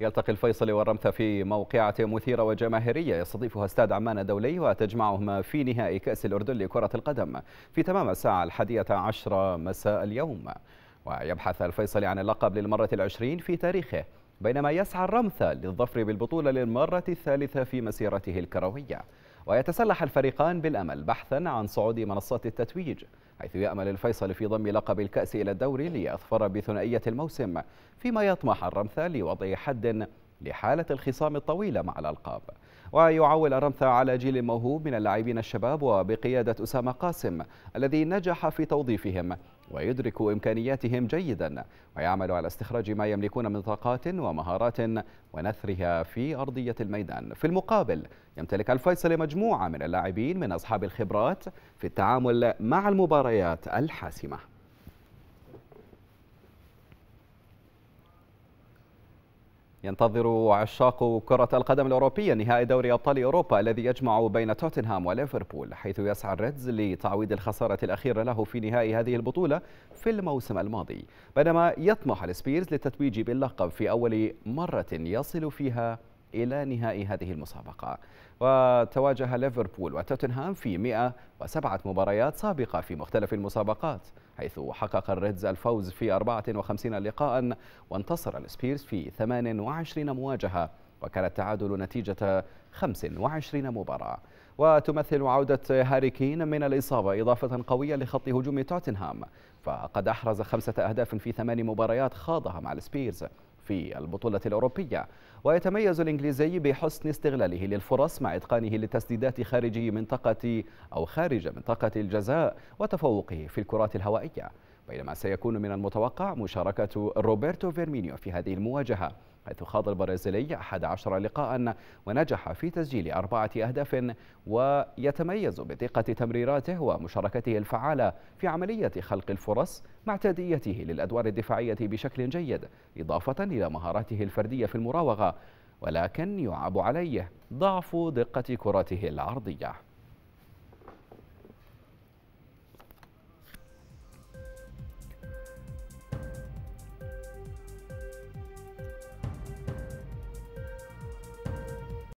يلتقي الفيصلي والرمثة في موقعة مثيرة وجماهيرية يستضيفها استاد عمان الدولي وتجمعهما في نهائي كأس الأردن لكرة القدم في تمام الساعة الحادية عشر مساء اليوم ويبحث الفيصلي عن اللقب للمرة العشرين في تاريخه بينما يسعى الرمثة للظفر بالبطولة للمرة الثالثة في مسيرته الكروية ويتسلح الفريقان بالأمل بحثا عن صعود منصات التتويج حيث يأمل الفيصل في ضم لقب الكأس إلى الدوري ليظفر بثنائية الموسم فيما يطمح الرمثا لوضع حد لحالة الخصام الطويلة مع الألقاب ويعول الرمثا على جيل موهوب من اللاعبين الشباب وبقيادة أسامة قاسم الذي نجح في توظيفهم ويدرك إمكانياتهم جيدا ويعمل على استخراج ما يملكون من طاقات ومهارات ونثرها في أرضية الميدان في المقابل يمتلك الفيصل مجموعة من اللاعبين من أصحاب الخبرات في التعامل مع المباريات الحاسمة ينتظر عشاق كرة القدم الأوروبية نهائي دوري أبطال أوروبا الذي يجمع بين توتنهام وليفربول حيث يسعى الريدز لتعويض الخسارة الأخيرة له في نهائي هذه البطولة في الموسم الماضي بينما يطمح السبيرز للتتويج باللقب في أول مرة يصل فيها إلى نهائي هذه المسابقة وتواجه ليفربول وتوتنهام في 107 مباريات سابقة في مختلف المسابقات حيث حقق الريدز الفوز في 54 لقاء وانتصر السبيرز في 28 مواجهة وكان التعادل نتيجة 25 مباراة وتمثل عودة هاري كين من الإصابة إضافة قوية لخط هجوم توتنهام فقد أحرز خمسة أهداف في ثمان مباريات خاضها مع السبيرز في البطولة الأوروبية ويتميز الإنجليزي بحسن استغلاله للفرص مع إتقانه للتسديدات خارج منطقة أو خارج منطقة الجزاء وتفوقه في الكرات الهوائية بينما سيكون من المتوقع مشاركة روبرتو فيرمينيو في هذه المواجهة حيث خاض البرازيلي 11 لقاء ونجح في تسجيل أربعة أهداف ويتميز بدقة تمريراته ومشاركته الفعالة في عملية خلق الفرص مع تأديته للأدوار الدفاعية بشكل جيد إضافة إلى مهاراته الفردية في المراوغة ولكن يعاب عليه ضعف دقة كرته العرضية